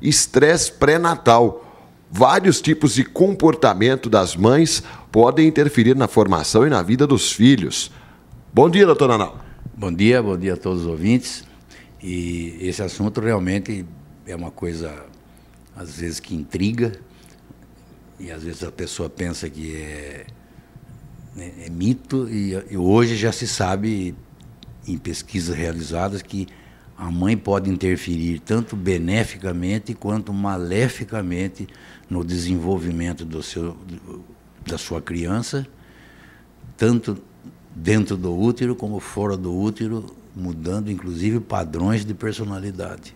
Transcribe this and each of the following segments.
Estresse pré-natal. Vários tipos de comportamento das mães podem interferir na formação e na vida dos filhos. Bom dia, doutor Anal. Bom dia, bom dia a todos os ouvintes. E esse assunto realmente é uma coisa, às vezes, que intriga, e às vezes a pessoa pensa que é, né, é mito, e, e hoje já se sabe, em pesquisas realizadas, que a mãe pode interferir tanto beneficamente quanto maleficamente no desenvolvimento do seu, da sua criança, tanto dentro do útero como fora do útero, mudando inclusive padrões de personalidade.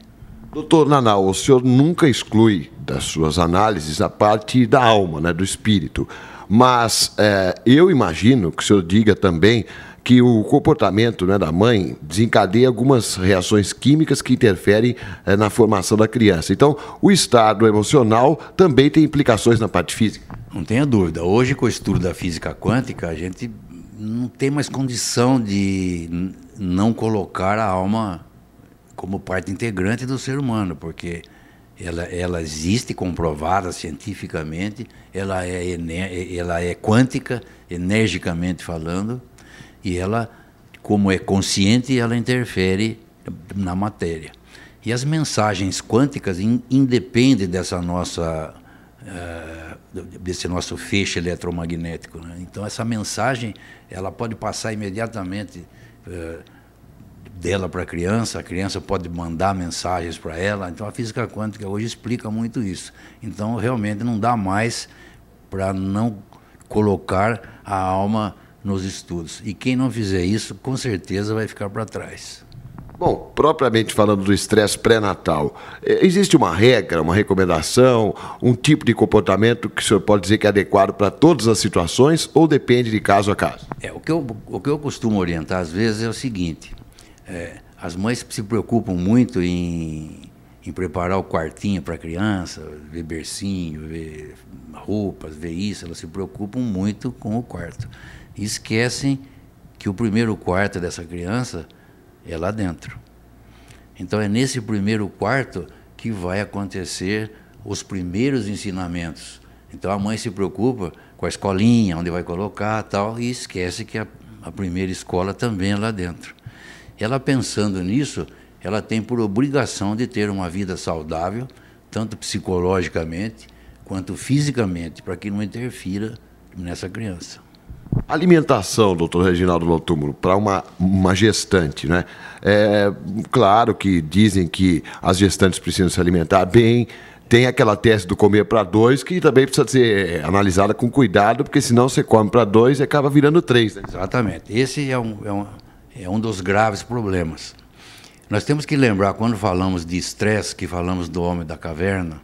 Doutor Nanau, o senhor nunca exclui das suas análises a parte da alma, né, do espírito. Mas é, eu imagino que o senhor diga também que o comportamento né, da mãe desencadeia algumas reações químicas que interferem eh, na formação da criança. Então, o estado emocional também tem implicações na parte física. Não tenha dúvida. Hoje, com o estudo da física quântica, a gente não tem mais condição de não colocar a alma como parte integrante do ser humano, porque ela, ela existe comprovada cientificamente, ela é, ela é quântica, energicamente falando, e ela, como é consciente, ela interfere na matéria. E as mensagens quânticas in, independem dessa nossa, uh, desse nosso feixe eletromagnético. Né? Então, essa mensagem ela pode passar imediatamente uh, dela para a criança, a criança pode mandar mensagens para ela. Então, a física quântica hoje explica muito isso. Então, realmente não dá mais para não colocar a alma nos estudos. E quem não fizer isso, com certeza vai ficar para trás. Bom, propriamente falando do estresse pré-natal, é, existe uma regra, uma recomendação, um tipo de comportamento que o senhor pode dizer que é adequado para todas as situações ou depende de caso a caso? É, o que eu, o que eu costumo orientar às vezes é o seguinte: é, as mães se preocupam muito em em preparar o quartinho para a criança, ver bercinho, ver roupas, ver isso, elas se preocupam muito com o quarto. E esquecem que o primeiro quarto dessa criança é lá dentro. Então é nesse primeiro quarto que vai acontecer os primeiros ensinamentos. Então a mãe se preocupa com a escolinha, onde vai colocar, tal, e esquece que a, a primeira escola também é lá dentro. Ela pensando nisso, ela tem por obrigação de ter uma vida saudável, tanto psicologicamente quanto fisicamente, para que não interfira nessa criança. Alimentação, doutor Reginaldo Lotúmulo, para uma, uma gestante, né? É, claro que dizem que as gestantes precisam se alimentar bem, tem aquela tese do comer para dois, que também precisa ser analisada com cuidado, porque senão você come para dois e acaba virando três. Né? Exatamente. Esse é um, é, um, é um dos graves problemas. Nós temos que lembrar, quando falamos de estresse, que falamos do homem da caverna,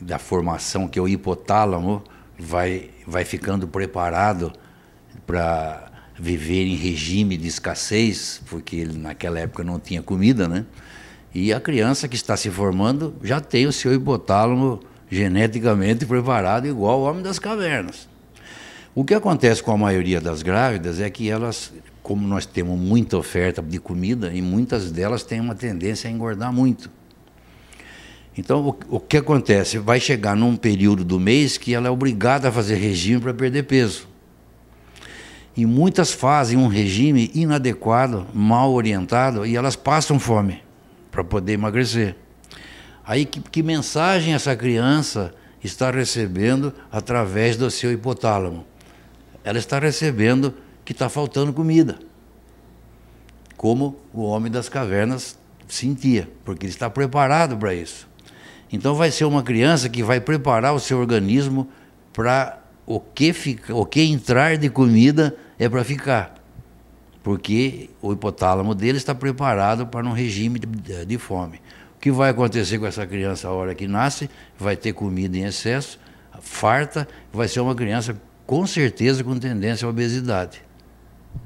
da formação que é o hipotálamo vai, vai ficando preparado para viver em regime de escassez, porque ele naquela época não tinha comida, né? E a criança que está se formando já tem o seu hipotálamo geneticamente preparado igual o homem das cavernas. O que acontece com a maioria das grávidas é que elas como nós temos muita oferta de comida e muitas delas têm uma tendência a engordar muito. Então, o, que acontece? Vai chegar num período do mês que ela é obrigada a fazer regime para perder peso. E muitas fazem um regime inadequado, mal orientado, e elas passam fome para poder emagrecer. Aí, que, que mensagem essa criança está recebendo através do seu hipotálamo? Ela está recebendo que está faltando comida. Como o homem das cavernas sentia, porque ele está preparado para isso. Então vai ser uma criança que vai preparar o seu organismo para o que o que entrar de comida é para ficar. Porque o hipotálamo dele está preparado para um regime de, de fome. O que vai acontecer com essa criança a hora que nasce? Vai ter comida em excesso, farta, vai ser uma criança com certeza com tendência à obesidade.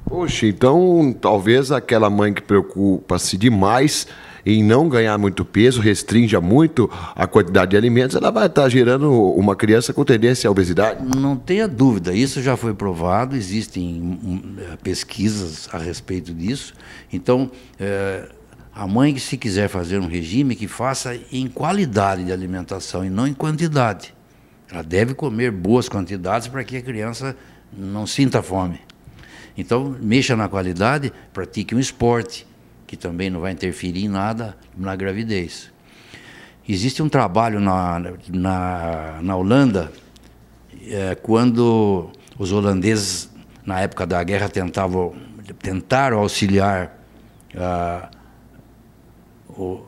Poxa, então talvez aquela mãe que preocupa-se demais em não ganhar muito peso, restrinja muito a quantidade de alimentos, ela vai estar gerando uma criança com tendência à obesidade? Não tenha dúvida, isso já foi provado, existem hum, é, pesquisas a respeito disso. Então, é, a mãe que se quiser fazer um regime, que faça em qualidade de alimentação e não em quantidade. Ela deve comer boas quantidades para que a criança não sinta fome. Então, mexa na qualidade, pratique um esporte, que também não vai interferir em nada na gravidez. Existe um trabalho na, na, na Holanda, é, quando os holandeses, na época da guerra, tentavam, tentaram auxiliar ah, o,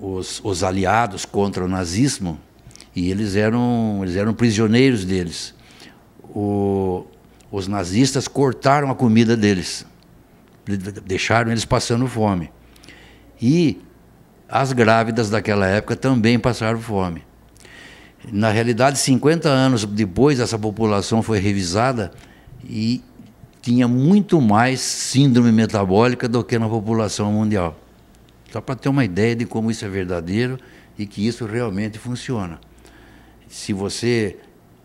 os, os aliados contra o nazismo, e eles eram, eles eram prisioneiros deles. O, os nazistas cortaram a comida deles, deixaram eles passando fome. E as grávidas daquela época também passaram fome. Na realidade, 50 anos depois, essa população foi revisada e tinha muito mais síndrome metabólica do que na população mundial. Só para ter uma ideia de como isso é verdadeiro e que isso realmente funciona. Se você,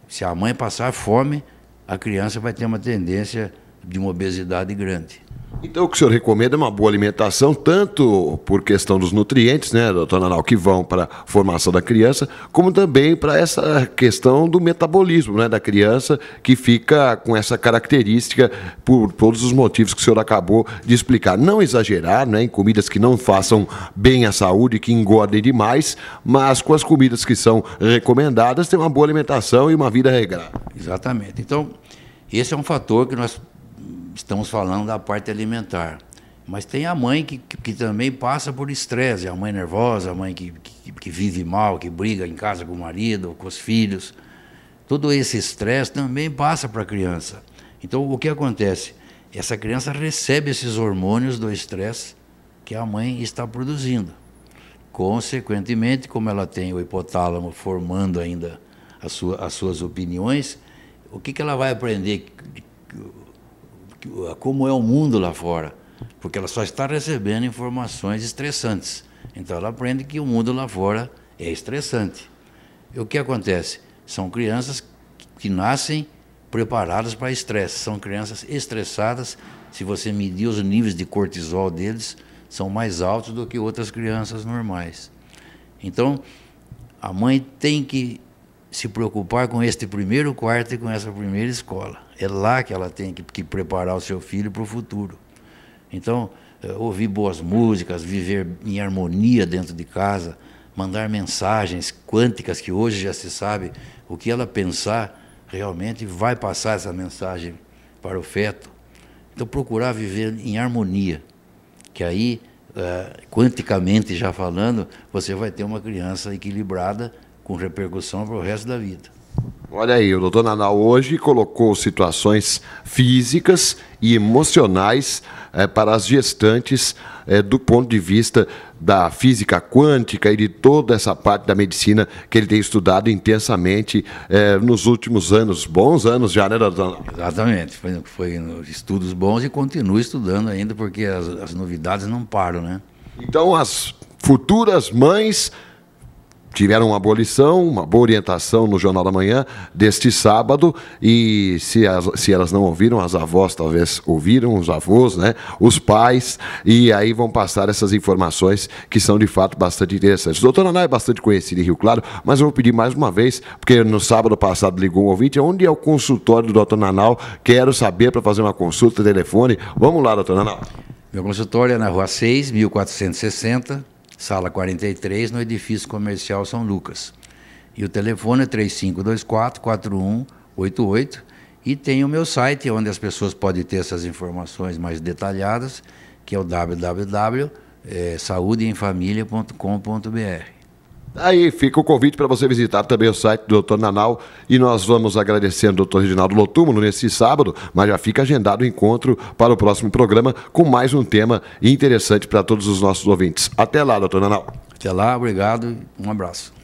se a mãe passar fome, a criança vai ter uma tendência de uma obesidade grande. Então, o que o senhor recomenda é uma boa alimentação, tanto por questão dos nutrientes, né, doutor Nanal, que vão para a formação da criança, como também para essa questão do metabolismo né, da criança, que fica com essa característica por todos os motivos que o senhor acabou de explicar. Não exagerar né, em comidas que não façam bem à saúde, que engordem demais, mas com as comidas que são recomendadas, ter uma boa alimentação e uma vida regrada. Exatamente. Então, esse é um fator que nós estamos falando da parte alimentar. Mas tem a mãe que, que, que também passa por estresse, a mãe nervosa, a mãe que, que, que, vive mal, que briga em casa com o marido, com os filhos. Todo esse estresse também passa para a criança. Então, o que acontece? Essa criança recebe esses hormônios do estresse que a mãe está produzindo. Consequentemente, como ela tem o hipotálamo formando ainda as, sua, as suas opiniões, o que, que ela vai aprender, como é o mundo lá fora, porque ela só está recebendo informações estressantes. Então ela aprende que o mundo lá fora é estressante. E o que acontece? São crianças que nascem preparadas para estresse, são crianças estressadas. Se você medir os níveis de cortisol deles, são mais altos do que outras crianças normais. Então, a mãe tem que se preocupar com este primeiro quarto e com essa primeira escola. É lá que ela tem que, que preparar o seu filho para o futuro. Então, eh, ouvir boas músicas, viver em harmonia dentro de casa, mandar mensagens quânticas que hoje já se sabe o que ela pensar realmente vai passar essa mensagem para o feto. Então, procurar viver em harmonia, que aí, eh, quanticamente já falando, você vai ter uma criança equilibrada com repercussão para o resto da vida. Olha aí, o doutor Nanau hoje colocou situações físicas e emocionais é, para as gestantes é, do ponto de vista da física quântica e de toda essa parte da medicina que ele tem estudado intensamente é, nos últimos anos, bons anos já, né, doutor? Exatamente, foi, foi estudos bons e continua estudando ainda porque as, as novidades não param, né? Então as futuras mães tiveram uma boa lição, uma boa orientação no Jornal da Manhã deste sábado e se, as, se elas não ouviram, as avós talvez ouviram, os avós, né, os pais, e aí vão passar essas informações que são de fato bastante interessantes. doutor Ana é bastante conhecido em Rio Claro, mas eu vou pedir mais uma vez, porque no sábado passado ligou um ouvinte, onde é o consultório do doutor Nanal? Quero saber para fazer uma consulta, telefone. Vamos lá, doutor Nanal. Meu consultório é na rua 6, 1460, sala 43, no edifício comercial São Lucas. E o telefone é 3524-4188. E tem o meu site, onde as pessoas podem ter essas informações mais detalhadas, que é o www.saudeemfamilia.com.br. Eh, Aí fica o convite para você visitar também o site do Dr. Nanal e nós vamos agradecendo ao Dr. Reginaldo Lotúmulo nesse sábado, mas já fica agendado o encontro para o próximo programa com mais um tema interessante para todos os nossos ouvintes. Até lá, Dr. Nanal. Até lá, obrigado, um abraço.